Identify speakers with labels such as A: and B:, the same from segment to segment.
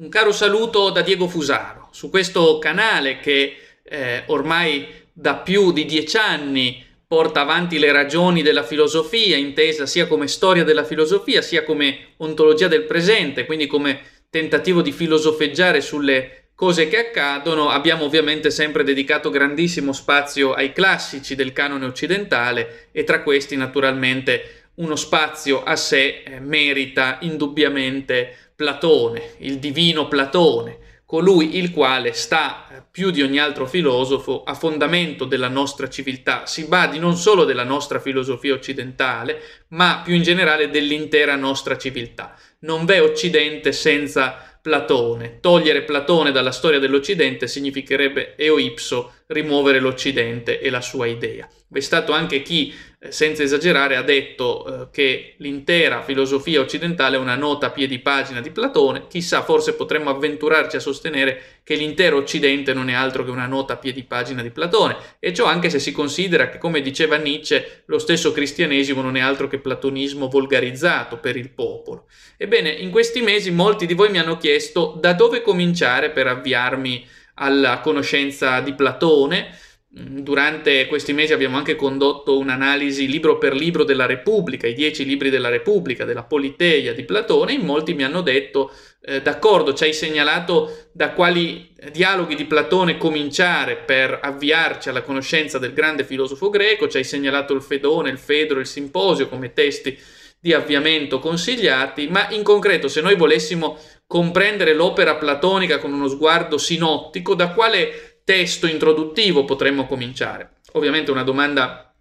A: Un caro saluto da Diego Fusaro su questo canale che eh, ormai da più di dieci anni porta avanti le ragioni della filosofia, intesa sia come storia della filosofia, sia come ontologia del presente, quindi come tentativo di filosofeggiare sulle cose che accadono. Abbiamo ovviamente sempre dedicato grandissimo spazio ai classici del canone occidentale e tra questi naturalmente uno spazio a sé eh, merita indubbiamente Platone, il divino Platone, colui il quale sta eh, più di ogni altro filosofo a fondamento della nostra civiltà, si badi non solo della nostra filosofia occidentale, ma più in generale dell'intera nostra civiltà. Non v'è Occidente senza Platone. Togliere Platone dalla storia dell'Occidente significherebbe eo ipso rimuovere l'Occidente e la sua idea. V'è stato anche chi, eh, senza esagerare, ha detto eh, che l'intera filosofia occidentale è una nota a piedi pagina di Platone, chissà, forse potremmo avventurarci a sostenere che l'intero Occidente non è altro che una nota a piedi pagina di Platone, e ciò anche se si considera che, come diceva Nietzsche, lo stesso cristianesimo non è altro che platonismo volgarizzato per il popolo. Ebbene, in questi mesi molti di voi mi hanno chiesto da dove cominciare per avviarmi alla conoscenza di Platone. Mm, durante questi mesi abbiamo anche condotto un'analisi libro per libro della Repubblica, i dieci libri della Repubblica, della Politeia di Platone. In molti mi hanno detto: eh, D'accordo, ci hai segnalato da quali dialoghi di Platone cominciare per avviarci alla conoscenza del grande filosofo greco, ci hai segnalato il Fedone, il Fedro, il Simposio come testi di avviamento consigliati, ma in concreto, se noi volessimo comprendere l'opera platonica con uno sguardo sinottico, da quale testo introduttivo potremmo cominciare? Ovviamente una domanda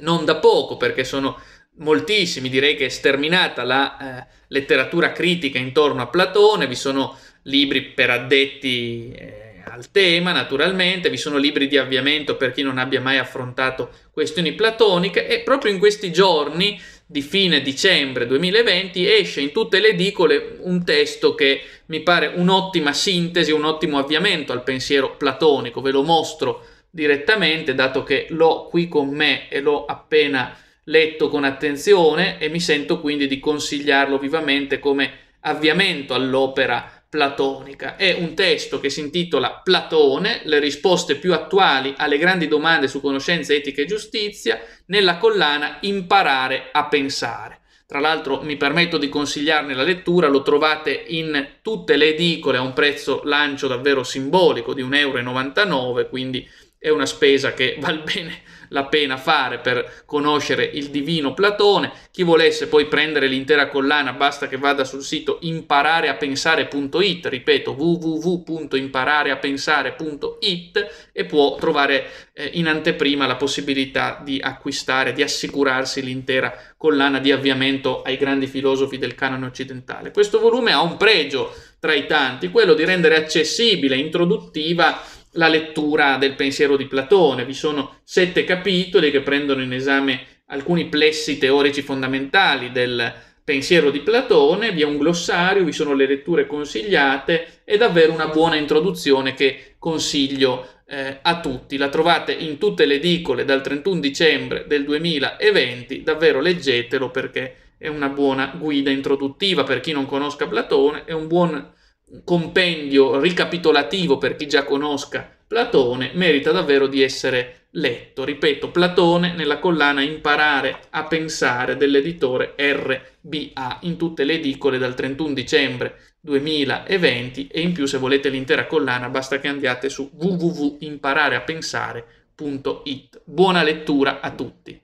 A: non da poco, perché sono moltissimi, direi che è sterminata la eh, letteratura critica intorno a Platone, vi sono libri per addetti eh, al tema naturalmente, vi sono libri di avviamento per chi non abbia mai affrontato questioni platoniche e proprio in questi giorni di fine dicembre 2020 esce in tutte le edicole un testo che mi pare un'ottima sintesi, un ottimo avviamento al pensiero platonico, ve lo mostro direttamente dato che l'ho qui con me e l'ho appena letto con attenzione e mi sento quindi di consigliarlo vivamente come avviamento all'opera platonica. È un testo che si intitola Platone, le risposte più attuali alle grandi domande su conoscenza, etica e giustizia, nella collana Imparare a pensare. Tra l'altro mi permetto di consigliarne la lettura, lo trovate in tutte le edicole a un prezzo lancio davvero simbolico di 1,99 euro, quindi è una spesa che vale bene la pena fare per conoscere il divino Platone. Chi volesse poi prendere l'intera collana basta che vada sul sito imparareapensare.it, ripeto www.imparareapensare.it e può trovare eh, in anteprima la possibilità di acquistare, di assicurarsi l'intera collana di avviamento ai grandi filosofi del canone occidentale. Questo volume ha un pregio tra i tanti, quello di rendere accessibile, introduttiva la lettura del pensiero di Platone. Vi sono sette capitoli che prendono in esame alcuni plessi teorici fondamentali del pensiero di Platone, vi è un glossario, vi sono le letture consigliate, è davvero una buona introduzione che consiglio eh, a tutti. La trovate in tutte le edicole dal 31 dicembre del 2020, davvero leggetelo perché è una buona guida introduttiva per chi non conosca Platone, è un buon compendio ricapitolativo per chi già conosca Platone merita davvero di essere letto. Ripeto, Platone nella collana Imparare a pensare dell'editore RBA in tutte le edicole dal 31 dicembre 2020 e in più se volete l'intera collana basta che andiate su www.imparareapensare.it. Buona lettura a tutti!